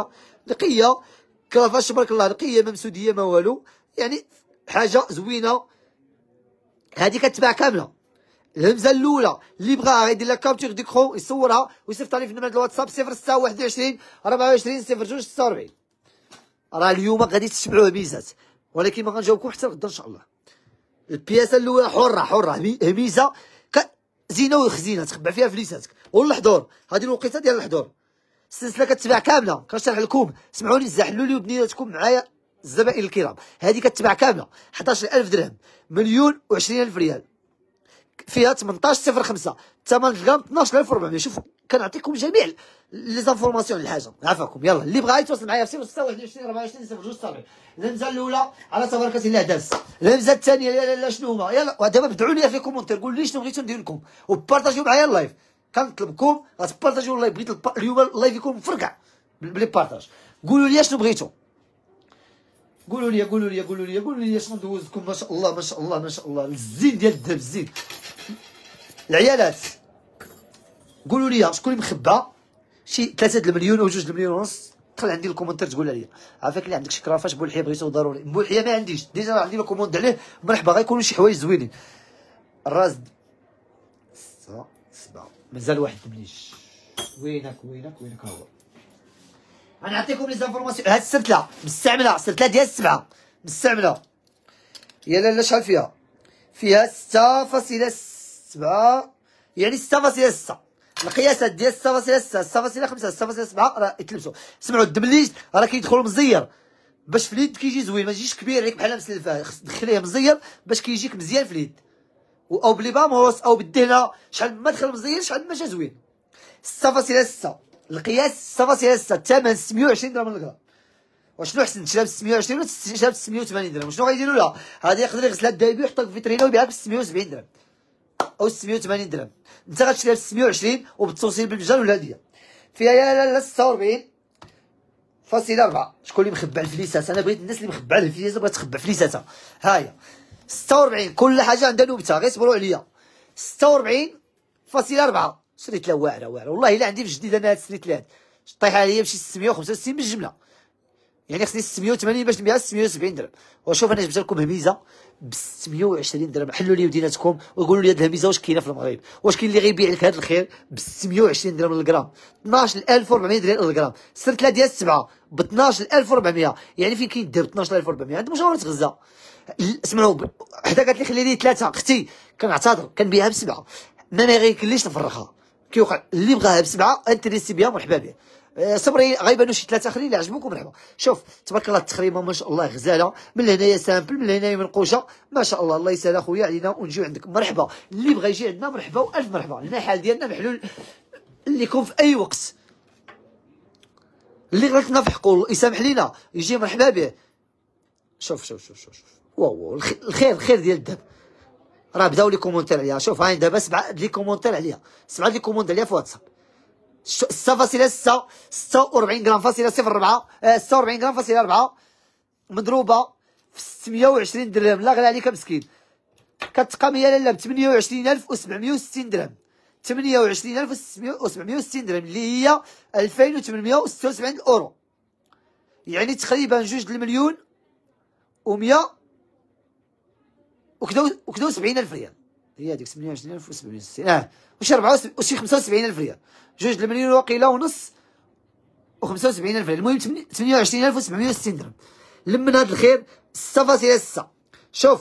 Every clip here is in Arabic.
نقيه نقيه كافاش تبارك الله نقيه ممسوديه ما والو يعني حاجه زوينه هذه كتباع كامله الهمزه الاولى اللي بغاها يدير لها كابتور ديكرو يصورها ويصيفطها لي في نمره الواتساب 0621 21 24 02 46 راه اليوم غادي تتبعوه ميزات ولكن ما غنجاوبكم حتى غدا ان شاء الله البياسه الاولى حره حره هميزه زينه وخزينه تخبع فيها فليساتك والحضور هذه الوقيته ديال الحضور السلسله كتباع كامله كنشرح لكم سمعوني زحلوا وبنياتكم معايا الزبائن الكرام هذه كتباع كامله 11000 درهم مليون و20000 ريال فيها 1805 الثمن الغام 12400 شوفوا كنعطيكم جميع لي زانفورماسيون الحاجه عافاكم يلا اللي بغى يتواصل معايا في 021 24 072 الهمزه الاولى على تبارك الله دابس الهمزه الثانيه لا شنو هما يلا ودابا بدعوا لي في كومونتير قولوا لي شنو بغيتو ندير لكم وبارطاجيو معايا اللايف كنطلبكم غتبارطاجيو اللايف بغيت اليوم اللايف يكون مفركع بلي بارطاج قولوا لي شنو بغيتو قولوا لي قولوا لي قولوا لي قولوا لي شنو دوزتكم ما شاء الله ما شاء الله ما شاء الله الزين ديال الذهب الزين العيالات قولوا لي شكون اللي مخبى شي 3 المليون او 2 المليون ونص دخل عندي الكومنتير تقولها لي عافاك اللي عندك شي كرافاش بولحيه بغيتو ضروري بولحيه ما عنديش ديجا عندي لو كوموند عليه مرحبا غيكونوا شي حوايج زوينين الراس مازال واحد تبليش وينك وينك وينك هو غنعطيكم لي زانفورماسيون هاد السرتله مستعمله السرتلة ديال السبعه مستعمله يا لاله شحال فيها فيها ستة فاصلة سبعة يعني ستة فاصلة ستة القياسات ديال ستة فاصلة ستة ستة فاصلة خمسة ستة فاصلة سبعة راه يتلبسو سمعوا الدبليج راه كيدخل مزير باش في اليد كيجي زوين ما يجيش كبير عليك بحال مسلفه دخليه مزير باش كيجيك مزيان في اليد او بلي باموس او بالدهنه شحال ما دخل مزيان شحال ما جا زوين 6.6 القياس 6.6 الثمن 620 درهم للغرام وشنو احسن تشرب 620 ولا تشرب 680 درهم شنو غيديروا لها هذه يقدر يغسلها الدايبي ويحطها في فيترينا ويبيعها ب 670 درهم او 680 درهم انت غتشريها ب 620 وبالتوصيل بالمجال والهديه فيها يا لا لا 46 فاصله 4 شكون اللي مخبع الفليسات انا بغيت الناس اللي مخبع الفليسات بغات تخبع فليساتها ها هي 46 كل حاجه عندها نبته غير صبروا عليا 46 فاصله 4 شريت لها واعره واعره والله الا عندي في جديد انا هاد السريت لهاد طيحه عليا بشي 665 بالجمله يعني خصني 680 باش نبيعها 670 درهم وشوف انا جبت لكم هميزه ب 620 درهم حلوا لي وديناتكم وقولوا لي هاد الهميزه واش كاينه في المغرب واش كاين اللي غيبيع لك هاد الخير ب 620 درهم للغرام 12400 درهم للغرام لها ديال السبعه ب 12400 يعني فين كيدير ب 12400 عند مشاورة غزه اسمعوا حدا قالت لي خلي لي ثلاثه اختي كنعتذر كنبيعها بسبعه ما ما غيكليش نفرخها كيوقع اللي بغاها بسبعه انتريسي بها مرحبا به آه، صبري غيبانو شي ثلاثه اخرين اللي عجبوكم مرحبا شوف تبارك الله التخريمه ما شاء الله غزاله من لهنايا سامبل من لهنايا منقوشه ما شاء الله الله يسهل اخويا علينا ونجيو عندك مرحبا اللي بغى يجي عندنا مرحبا والف مرحبا المحل ديالنا محلول يكون في اي وقت اللي غلطنا في حقه يسامح لينا يجي مرحبا به شوف شوف شوف شوف, شوف. واو الخير الخير ديال الدب راه بداو لي كومونتير عليها شوف هاي دابا سبعه لي كومونتير عليها سبعه لي كومونتير عليها في واتساب 6.6 46 غرام فاصله 04 46 آه، غرام فاصله 4 مضروبه في 620 درهم لا غلا عليك مسكين كتقام هي لاله ب 28760 درهم 28760 درهم اللي هي 2876 اورو يعني تقريبا جوج المليون و 100 وكذا 70000 ريال هي هذيك 28000 و 760 اه وشي 74 وشي 75000 ريال جوج المليون وقيله ونص و75000 ريال المهم 28760 درهم لمن هذا الخير 6.6 شوف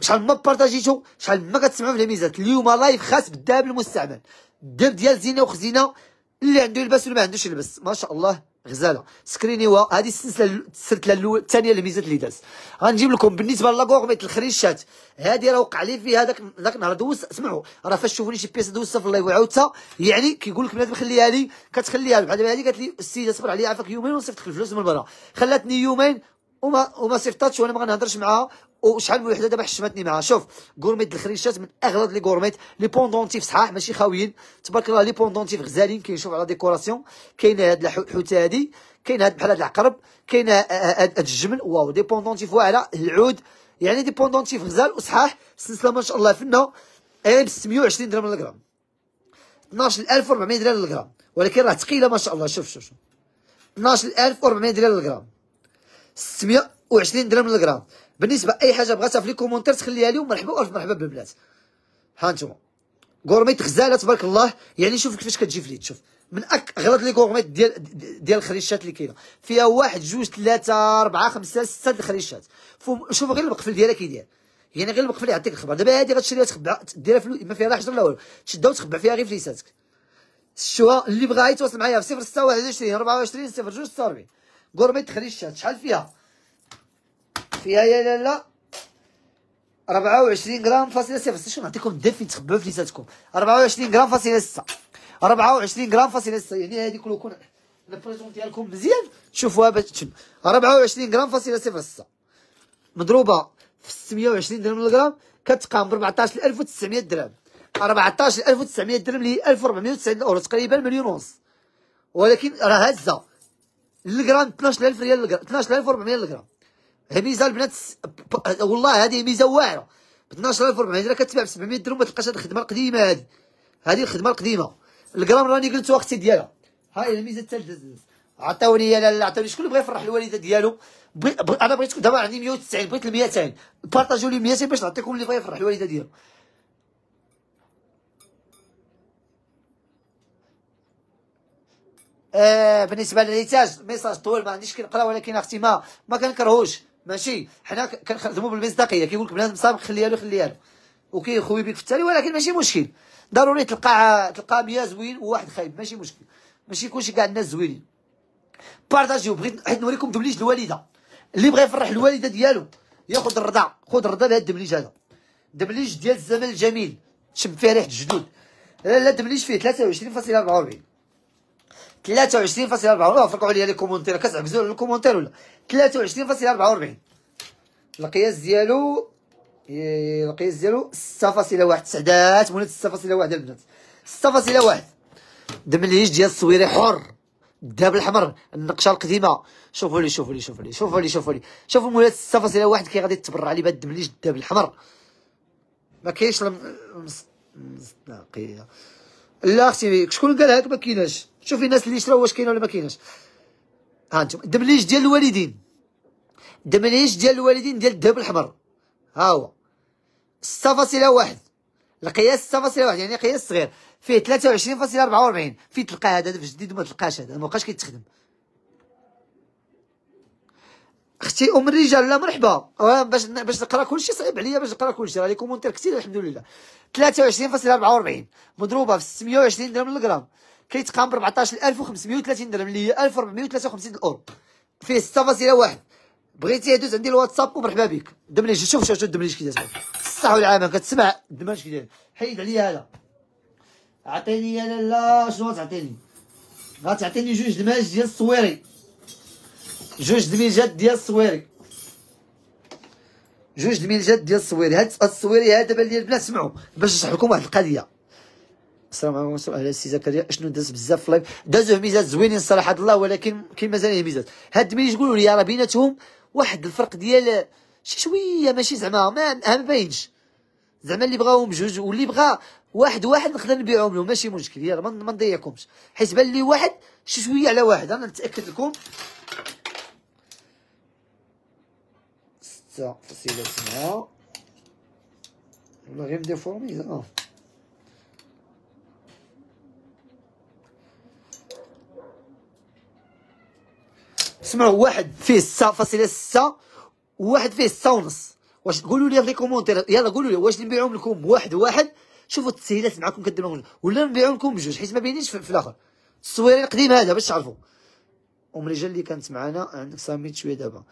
شحال ما بارطاجيتو شحال ما كتسمعوا في الميزات اليوم لايف خاص بالذهب المستعمل الذهب ديال زينه وخزينه اللي عنده يلبس واللي ما عندوش يلبس ما شاء الله غزاله سكرينيوها هذه السلسله السلسله الثانيه الميزات اللي داز غنجيب لكم بالنسبه لاغورميت الخريشات هذه راه وقع لي فيها داك داك النهار دوز اسمعوا راه فاش شوفوني شي بيس دوزتها في الله وعاودتها يعني كيقول لك بنادم خليها لي كتخليها بحال هذه قالت لي السيده صبر عليا عافاك يومين ونصيفط لك الفلوس من برا خلاتني يومين وما وما صيفطاتش وانا ما غنهضرش معاها وشحال من وحده دابا حشمتني معاها شوف غورميت الخريشات من اغلى لي غورميت لي بوندونتيف صحاح ماشي خاويين تبارك الله لي بوندونتيف غزالين شوف على ديكوراسيون كاين هاد الحوته هادي كاين هاد بحال هاد العقرب كاين هاد الجمل واو دي بوندونتيف واعره العود يعني دي بوندونتيف غزال وصحاح السلسله ما شاء الله فنه غير ب 620 درهم للغرام 12400 درهم للغرام ولكن راه ثقيله ما شاء الله شوف شوف شوف 12400 درهم للغرام 620 درهم للغرام بالنسبه اي حاجه بغاتها في لي كومونتير تخليها لي ومرحبا الف مرحبا بالبنات ها نتوما غورميت غزاله تبارك الله يعني شوف كيفاش كتجي في اليد شوف من اغلط لي غورميت ديال ديال الخريشات اللي كاينه فيها واحد جوج ثلاثه اربعه خمسه سته ديال الخريشات شوف غير المقفل ديالها كيدير يعني غير المقفل يعطيك الخبر دابا هذه غتشريها تخبع ديرها في ما فيها لا حجر لا والو تشدها وتخبع فيها غير فليساتك الشوا اللي بغا يتواصل معايا في 06 21 24 02 46 قرمي تخريشات شحال فيها فيها يا لالا 24 غرام فاصله صفر شنو نعطيكم الدفين تخبعوا في لساتكم 24 غرام فاصله 6 24 غرام فاصله 6 يعني هذيك لو كون البريزون ديالكم مزيان تشوفوها باش تشم 24 غرام فاصله ستة مضروبه في 620 درهم للغرام كتقام ب 14900 درهم 14900 درهم اللي 1490 اورو تقريبا مليون ونص ولكن راه هازه الجرام 12000 ريال للجرام 12400 الجرام هي ميزه البنات والله هذه ميزه واعره ب 12400 راه كتباع ب 700 درهم ما تلقاش هذه الخدمه القديمه هذه هذه الخدمه القديمه الجرام راني قلت اختي ديالها هاي الميزه الثالثه عطاوني انا عطاوني شكون بغى يفرح الوالده ديالو بغي... انا بغيت دابا عندي 190 بغيت ال 200 بارطاجيو لي 200 باش نعطيكم اللي بغى يفرح الوالده ديالو آه بالنسبه للريتاج ميساج طويل ما عنديش كنقرا ولكن اختي ما ما كنكرهوش ماشي حنا كنخدموا بالمصداقيه كيقول لك بنادم صامق خليها له خليها له وكيخوي بك في التالي ولكن ماشي مشكل ضروري تلقى تلقى 100 زوين وواحد خايب ماشي مشكل ماشي كلشي كاع الناس زوينين بارطاجيو بغيت حيت نوريكم دبليج الوالده اللي بغى يفرح الوالده ديالو ياخذ الرضا خذ الرضا بهذا الدبليج هذا دبليج ديال الزمن الجميل شم فيه ريحه الجدود لا لا دبليج فيه 23.44 23.44 فرقعوا لي لي كومونتير كتعكزوا على الكومونتير ولا 23.44 القياس ديالو القياس ديالو 6.1 تسعدات مولات 6.1 البنات 6.1 دم الهيج ديال الصويري حر الذهب الاحمر النقشه القديمه شوفوا لي شوفوا لي شوفوا لي شوفوا لي شوفوا لي شوفوا مولات 6.1 كي غادي تبرع لي بهذا الدمليج الذهب الاحمر ما كاينش القيه لا اختي شكون قال هاك ما كايناش شوفي الناس اللي شراو واش كاينه ولا ما كايناش ها انتم دبليج ديال الوالدين دبليج ديال الوالدين ديال الذهب الاحمر ها هو 6.1 القياس 6.1 يعني قياس صغير فيه 23.44 فين تلقى هذا في جديد وما تلقاش هذا ما بقاش كيتخدم اختي ام الرجال لا مرحبا أه، باش باش نقرا كلشي صعيب عليا باش نقرا كلشي راه لي كومونتير كثير الحمد لله 23.44 مضروبه في 620 درهم للغرام كيتقام ب 14530 درهم اللي هي 1453 الاورو فيه 6.1 بغيتي يدوز عندي الواتساب ومرحبا بك دمليج شوف شوف شوف دمليج كي داير الصحه والعامه كتسمع دمليج كي داير حيد عليا هذا عطيني انا لا شنو غتعطيني غتعطيني جوج دماج ديال الصويري جوج دميجات ديال الصويري جوج دميجات ديال الصويري هاد الصويري هذا دابا لي البنات سمعوا باش نشرح لكم واحد القضيه السلام عليكم ورحمه الله السي زكريا اشنو داز بزاف في اللايف دازوه ميزات زوينين صراحه الله ولكن كاين مازال ميزات هاد ملي قولوا لي راه بيناتهم واحد الفرق ديال شي شويه ماشي زعما ما باينش زعما اللي بغاهم جوج واللي بغا واحد واحد نقدر نبيعهم له ماشي مشكل يلا ما نضيعكمش حيت بان لي واحد شي شويه على واحد انا نتاكد لكم ستة فاصلة سبعة والله غير ديفورمي زعما سمعوا واحد فيه ستة فاصلة ستة وواحد فيه ستة ونص واش قولوا لي في الكومونتير يلا قولوا لي واش نبيعهم لكم واحد واحد شوفوا التسهيلات معاكم كديروا ولا نبيعهم لكم بجوج حيت ما بينينش في, في الاخر التصويرين القديم هذا باش تعرفوا ام اللي كانت معنا عندك سامي شويه دابا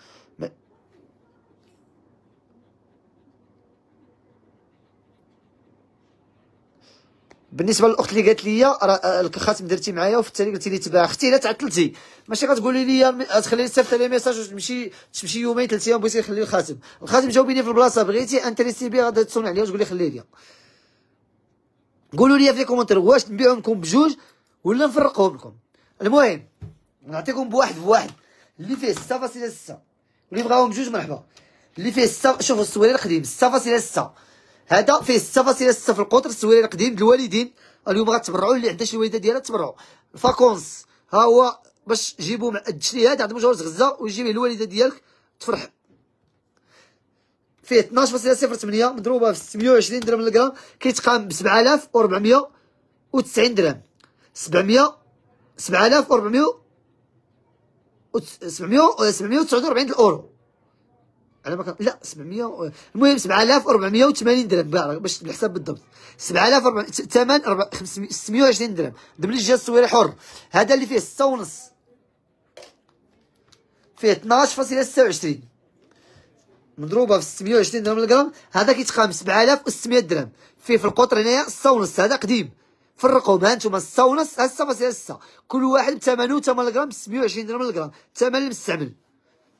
بالنسبه للاخت اللي قالت لي راه آه، الخاتم درتي معايا وفي التالي قلتي لي تباع اختي لا تعطلتي ماشي غتقولي لي لي تصيفط لي ميساج وتمشي تمشي يومين ثلاث ايام بغيتي نخلي الخاتم الخاتم جاوبيني في البلاصه بغيتي انتريسي بيه غادي تصوني عليا وتقولي خلي خليه لي قولوا لي في الكومنتر واش نبيعهم لكم بجوج ولا نفرقهم لكم المهم نعطيكم بواحد بواحد اللي فيه 6.6 اللي بغاهم بجوج مرحبا اللي فيه 6 شوفوا الصويره القديم 6.6 هذا فيه 6.6 في القطر السويري القديم للوالدين اليوم غتبرعوا اللي عندها شي والده ديالها تبرعوا فاكونس ها هو باش جيبوا الدشري هذا عند مجوز غزه ويجيبه به الوالده ديالك تفرح فيه 12.08 مضروبه في 620 درهم للغرام كيتقام ب 7490 درهم 700 7400 749 الاورو على ما كان لا 700 المهم 7480 درهم باش نحسب بالضبط 7000 ثمن 620 درهم ضمن الجهاز التصويري حر هذا اللي فيه 6 ونص فيه 12.26 مضروبه في 620 درهم للغرام هذا كيتقام 7600 درهم فيه في القطر هنايا 6 ونص هذا قديم فرقوا ها انتم 6 ونص 6.6 كل واحد بثمنه ثمن غرام ب 620 درهم للغرام ثمن المستعمل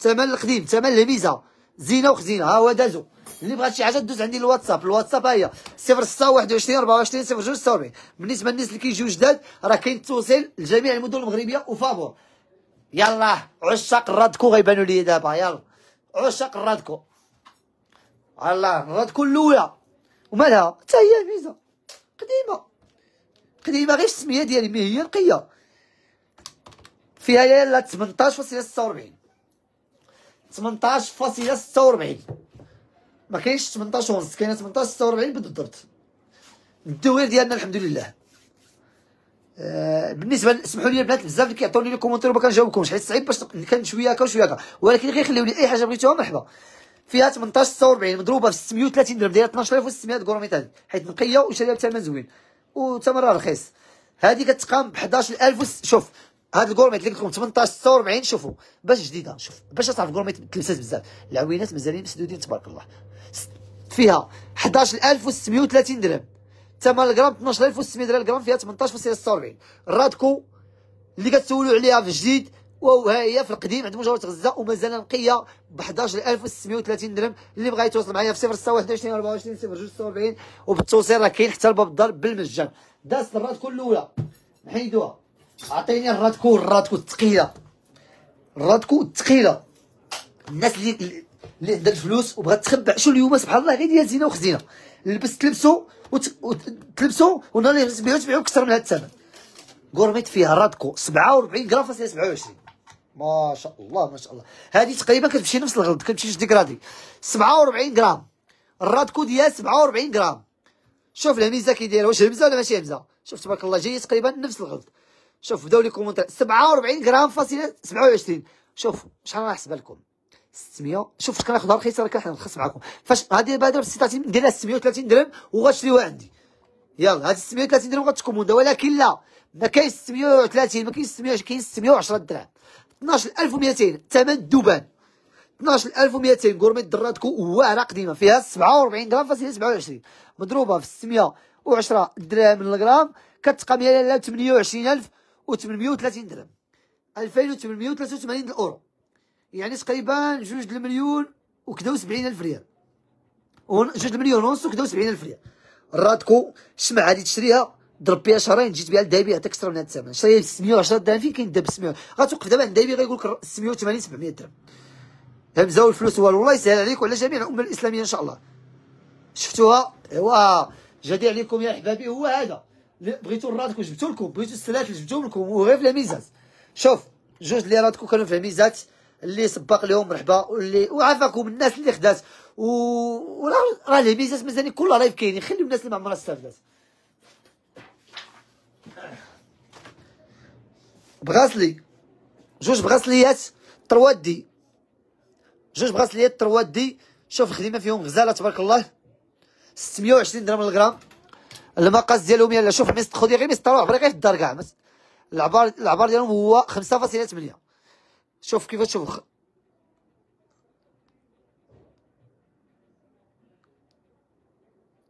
ثمن القديم ثمن الهميزه زينه وخزينه ها هو دازو اللي بغات شي حاجه دوز عندي الواتساب الواتساب ها هي 0621 24 02 46 بالنسبه للناس اللي كيجيو جداد راه كاين التوصيل لجميع المدن المغربيه وفابور يلا عشاق الرادكو غيبانوا لي دابا يلا عشاق الرادكو الله الرادكو الاولى ومالها حتى هي الفيزا قديمه قديمه غير السميه ديالي مي هي نقيه فيها يلا 18.46 18.46 ما كاينش 18 ونص كاينه 18.46 بالضبط الدوير ديالنا الحمد لله آه بالنسبه سمحوا لي البنات بزاف اللي كيعطوني لي كومونتير وما كنجاوبكمش حيت صعيب باش كان شويه هكا وشويه هكا ولكن غير خليو لي اي حاجه بغيتوها مرحبا فيها 18 46 مضروبه في 630 درهم دايره 12600 كورميت هذه حيت نقيه وشاريها بثمن زوين وثمنها رخيص هذه كتقام ب 11000 شوف هاد الكورميت اللي قلت لكم 18 46 شوفوا باش جديده شوف باش تعرف الكورميت تلبسات بزاف العوينات مازالين مسدودين تبارك الله فيها 11630 درهم ثمن الجرام 12600 درهم الجرام فيها 18.46 الرادكو اللي كتسولوا عليها في الجديد وها هي في القديم عند مجاورة غزة ومازال نقية ب 11630 درهم اللي بغا يتواصل معايا في 21 24 042 وبالتوصيل راه كاين حتى الباب الدار بالمجان دازت الراتكو الاولى نحيدوها عطيني الراتكو الراتكو الثقيله الراتكو الثقيله الناس اللي اللي عندها الفلوس وبغات تخبع شو اليوم سبحان الله غير ديال زينه وخزينه لبس تلبسو وتلبسو ونهار تبيعو تبيعو اكثر من هذا الثمن غورميت فيها راتكو 47 غرام فاصله 27 ما شاء الله ما شاء الله هذه تقريبا كتمشي نفس الغلط كتمشي كرادي 47 غرام الراتكو ديال 47 غرام شوف الهميزه كي دايره واش همزه ولا ماشي همزه شوف تبارك الله جايه تقريبا نفس الغلط شوف بداو لي كومونتير 47 غرام فاصله 27 شوف شحال راه نحسبها لكم 600 شوف شكون ياخذها رخيصه راه كنرخص معاكم فاش غادي بادر ب 36 نديرها 630 درهم وغتشريوها عندي يلا هاد 630 درهم غتكوموندا ولكن لا ما كاينش 630 ما كاينش 600 كاين 610 درهم 12200 ثمن الذبان 12200 غورمي دراتكو واعره قديمه فيها 47 غرام فاصله 27 مضروبه في 610 درهم للغرام كتقام 128 28000 و830 درهم 2883 الأورو يعني تقريبا جوج المليون وكدا و70 الف ريال جوج المليون ونص وكدا و70 الف ريال الرادكو الشمعه غادي تشريها ضرب بها شهرين جيت بها لدايبي عطاك كثر من هاد الثمن شريها ب 610 درهم فين كاين دابا 600 غاتوقف دابا عند دايبي غيقول لك 680 700 درهم همزه والفلوس والو الله يسهل عليك وعلى جميع الامه الاسلاميه ان شاء الله شفتوها ايوا جدي عليكم يا احبابي هو هذا بغيتو الرادكو جبتو لكم بغيتو السلاتل جبتو لكم وغير في الميزات شوف جوج اللي رادكو كانوا في الميزات اللي سباق لهم مرحبا واللي وعافاكم الناس اللي خدات و راه الميزات مازالين كلها لايف كاينين خليو الناس اللي ما عمرها استفادت بغاسلي جوج بغاسليات تروات دي جوج بغاسليات تروات دي شوف الخدمه فيهم غزاله تبارك الله 620 درهم للغرام المقاس ديالهم يلا شوف ميست خذي غير ميست روح بغي غير في الدار كاع العبار العبار ديالهم هو 5.8 شوف كيف تشوف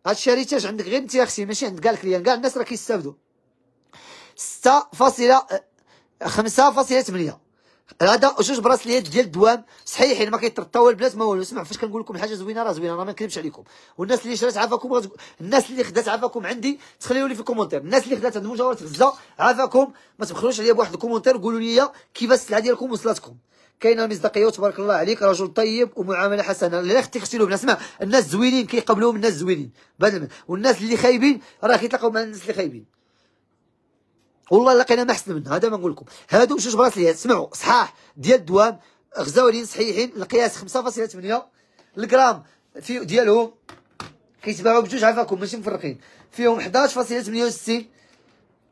هاد الشريتاج عندك غير انت اختي ماشي عند كاع الكليان كاع الناس راه كيستافدوا ستة فاصلة 5.8 هذا جوج براس اليد ديال الدوام صحيح ما كيترطاو البنات ما والو اسمع فاش كنقول لكم حاجه زوينه راه زوينه راه ما نكذبش عليكم والناس اللي شرات عافاكم غزو... الناس اللي خدات عافاكم عندي تخليوا لي في الكومونتير الناس اللي خدات عند مجاوره غزه عافاكم ما تبخلوش عليا بواحد الكومونتير قولوا لي كيفاش السلعه ديالكم وصلتكم كاينه مصداقيه وتبارك الله عليك رجل طيب ومعامله حسنه لا اختي اختي لبنى اسمع الناس زوينين كيقبلوهم الناس زوينين والناس اللي خايبين راه كيتلاقاو مع الناس اللي خايبين والله الا لقينا ما احسن منها هذا ما نقول لكم هادو بجوج براسليات سمعوا صحاح ديال الدوام غزاولين صحيحين القياس 5.8 الجرام في ديالهم كيتباعوا بجوج عفاكم ماشي مفرقين فيهم 11.68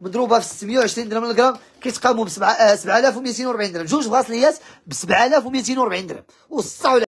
مضروبه في 620 درهم الجرام كيتقاموا ب 7240 آه، درهم جوج براسليات ب 7240 درهم وصحوا